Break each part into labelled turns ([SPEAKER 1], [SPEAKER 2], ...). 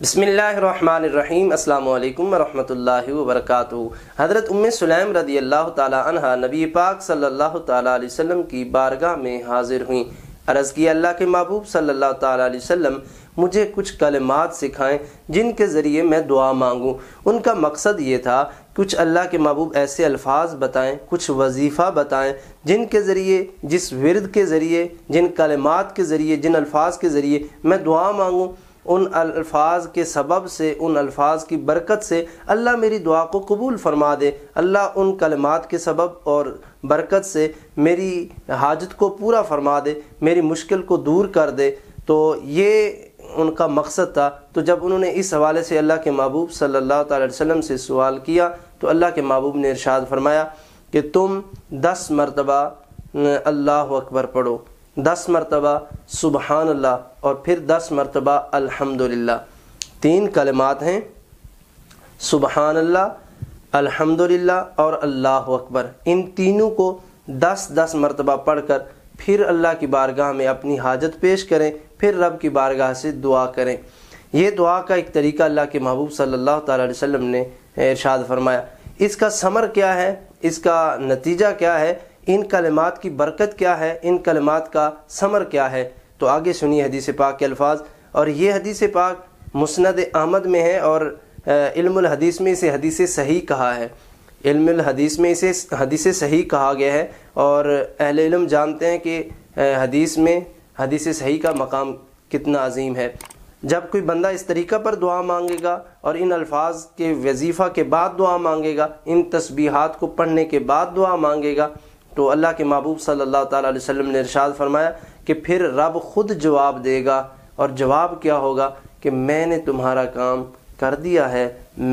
[SPEAKER 1] بسم اللہ الرحمن الرحیم السلام علیکم ورحمۃ اللہ وبرکاتہ حضرت ام سلیم رضی اللہ تعالیٰ عنہ نبی پاک صلی اللہ تعالیٰ علیہ وسلم کی بارگاہ میں حاضر ہوئیں عرض کی اللہ کے محبوب صلی اللہ تعالیٰ علیہ وسلم مجھے کچھ کلمات سکھائیں جن کے ذریعے میں دعا مانگوں ان کا مقصد یہ تھا کچھ اللہ کے محبوب ایسے الفاظ بتائیں کچھ وظیفہ بتائیں جن کے ذریعے جس ورد کے ذریعے جن کلمات کے ذریعے جن الفاظ کے ذریعے میں دعا مانگوں ان الفاظ کے سبب سے ان الفاظ کی برکت سے اللہ میری دعا کو قبول فرما دے اللہ ان کلمات کے سبب اور برکت سے میری حاجت کو پورا فرما دے میری مشکل کو دور کر دے تو یہ ان کا مقصد تھا تو جب انہوں نے اس حوالے سے اللہ کے محبوب صلی اللہ تعالی وسلم سے سوال کیا تو اللہ کے محبوب نے ارشاد فرمایا کہ تم دس مرتبہ اللہ اکبر پڑھو دس مرتبہ سبحان اللہ اور پھر دس مرتبہ الحمد للہ تین کلمات ہیں سبحان اللہ الحمد للہ اور اللہ اکبر ان تینوں کو دس دس مرتبہ پڑھ کر پھر اللہ کی بارگاہ میں اپنی حاجت پیش کریں پھر رب کی بارگاہ سے دعا کریں یہ دعا کا ایک طریقہ اللہ کے محبوب صلی اللہ تعالیٰ علیہ وسلم نے ارشاد فرمایا اس کا ثمر کیا ہے اس کا نتیجہ کیا ہے ان کلمات کی برکت کیا ہے ان کلمات کا ثمر کیا ہے تو آگے سنیے حدیث پاک کے الفاظ اور یہ حدیث پاک مسند احمد میں ہے اور علم الحدیث میں اسے حدیث صحیح کہا ہے علم الحدیث میں اسے حدیث صحیح کہا گیا ہے اور اہل علم جانتے ہیں کہ حدیث میں حدیث صحیح کا مقام کتنا عظیم ہے جب کوئی بندہ اس طریقہ پر دعا مانگے گا اور ان الفاظ کے وظیفہ کے بعد دعا مانگے گا ان تسبیحات کو پڑھنے کے بعد دعا مانگے گا تو اللہ کے محبوب صلی اللہ تعالیٰ علیہ وسلم نے ارشاد فرمایا کہ پھر رب خود جواب دے گا اور جواب کیا ہوگا کہ میں نے تمہارا کام کر دیا ہے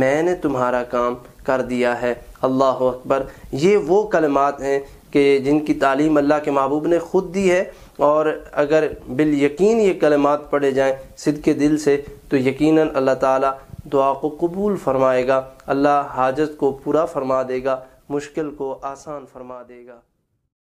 [SPEAKER 1] میں نے تمہارا کام کر دیا ہے اللہ اکبر یہ وہ کلمات ہیں کہ جن کی تعلیم اللہ کے محبوب نے خود دی ہے اور اگر بال یقین یہ کلمات پڑھے جائیں سدھ کے دل سے تو یقیناً اللہ تعالیٰ دعا کو قبول فرمائے گا اللہ حاجت کو پورا فرما دے گا مشکل کو آسان فرما دے گا